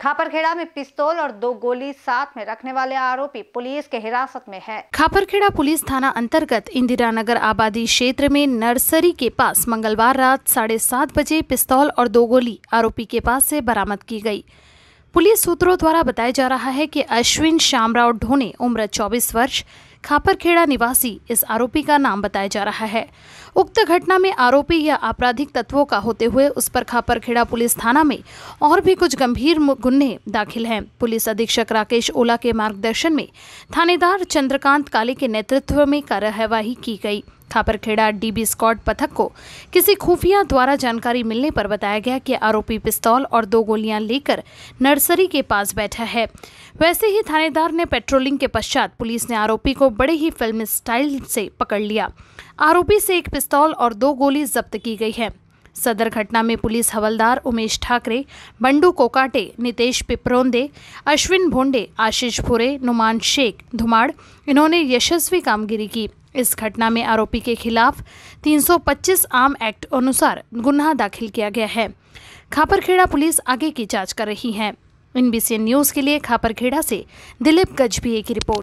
खापरखेड़ा में पिस्तौल और दो गोली साथ में रखने वाले आरोपी पुलिस के हिरासत में है खापरखेड़ा पुलिस थाना अंतर्गत इंदिरा नगर आबादी क्षेत्र में नर्सरी के पास मंगलवार रात साढ़े सात बजे पिस्तौल और दो गोली आरोपी के पास से बरामद की गई पुलिस सूत्रों द्वारा बताया जा रहा है कि अश्विन श्यामराव ढोने उम्र 24 वर्ष खापरखेड़ा निवासी इस आरोपी का नाम बताया जा रहा है उक्त घटना में आरोपी या आपराधिक तत्वों का होते हुए उस पर खापरखेड़ा पुलिस थाना में और भी कुछ गंभीर गुन्हे दाखिल हैं पुलिस अधीक्षक राकेश ओला के मार्गदर्शन में थानेदार चंद्रकांत काले के नेतृत्व में कार्यवाही की गई खापरखेड़ा डीबी स्कॉट पथक को किसी खुफिया द्वारा जानकारी मिलने पर बताया गया कि आरोपी पिस्तौल और दो गोलियां लेकर नर्सरी के पास बैठा है वैसे ही थानेदार ने पेट्रोलिंग के पश्चात पुलिस ने आरोपी को बड़े ही फिल्म स्टाइल से पकड़ लिया आरोपी से एक पिस्तौल और दो गोली जब्त की गई है सदर घटना में पुलिस हवलदार उमेश ठाकरे बंडू कोकाटे नितेश पिपरोंदे अश्विन भोंडे आशीष भुरे नुमान शेख धुमाड़ इन्होंने यशस्वी कामगिरी की इस घटना में आरोपी के खिलाफ 325 आम एक्ट अनुसार गुन्हा दाखिल किया गया है खापरखेड़ा पुलिस आगे की जांच कर रही है एनबीसी न्यूज़ के लिए खापरखेड़ा से दिलीप गजबीए की रिपोर्ट